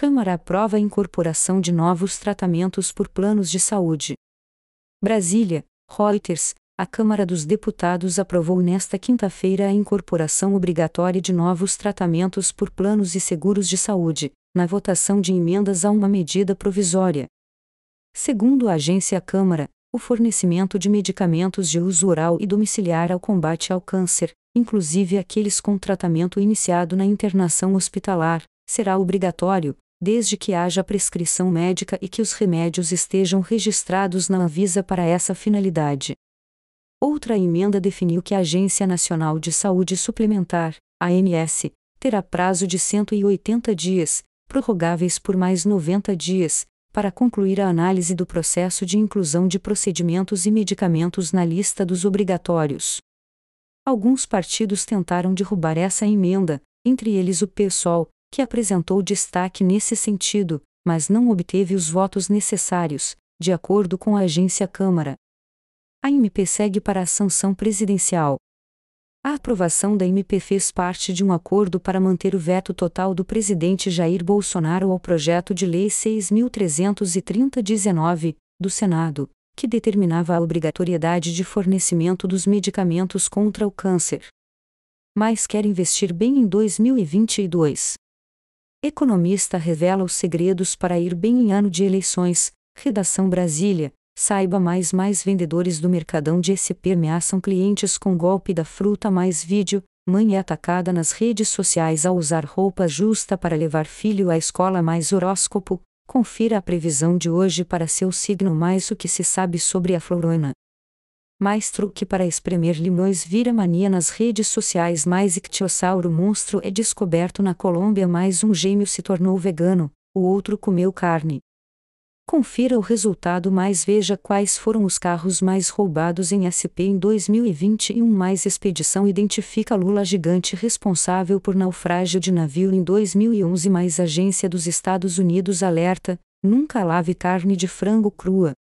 Câmara aprova a incorporação de novos tratamentos por planos de saúde. Brasília, Reuters, a Câmara dos Deputados aprovou nesta quinta-feira a incorporação obrigatória de novos tratamentos por planos e seguros de saúde, na votação de emendas a uma medida provisória. Segundo a agência Câmara, o fornecimento de medicamentos de uso oral e domiciliar ao combate ao câncer, inclusive aqueles com tratamento iniciado na internação hospitalar, será obrigatório, desde que haja prescrição médica e que os remédios estejam registrados na Anvisa para essa finalidade. Outra emenda definiu que a Agência Nacional de Saúde Suplementar, ANS, terá prazo de 180 dias, prorrogáveis por mais 90 dias, para concluir a análise do processo de inclusão de procedimentos e medicamentos na lista dos obrigatórios. Alguns partidos tentaram derrubar essa emenda, entre eles o PSOL, que apresentou destaque nesse sentido, mas não obteve os votos necessários, de acordo com a agência Câmara. A MP segue para a sanção presidencial. A aprovação da MP fez parte de um acordo para manter o veto total do presidente Jair Bolsonaro ao projeto de lei 6330-19 do Senado, que determinava a obrigatoriedade de fornecimento dos medicamentos contra o câncer. Mas quer investir bem em 2022. Economista revela os segredos para ir bem em ano de eleições. Redação Brasília. Saiba mais mais vendedores do Mercadão de SP ameaçam clientes com golpe da fruta mais vídeo. Mãe é atacada nas redes sociais ao usar roupa justa para levar filho à escola mais horóscopo. Confira a previsão de hoje para seu signo mais o que se sabe sobre a Florona mais truque para espremer limões vira mania nas redes sociais mais ictiosauro monstro é descoberto na Colômbia mais um gêmeo se tornou vegano, o outro comeu carne. Confira o resultado mais veja quais foram os carros mais roubados em SP em 2021 mais expedição identifica Lula gigante responsável por naufrágio de navio em 2011 mais agência dos Estados Unidos alerta, nunca lave carne de frango crua.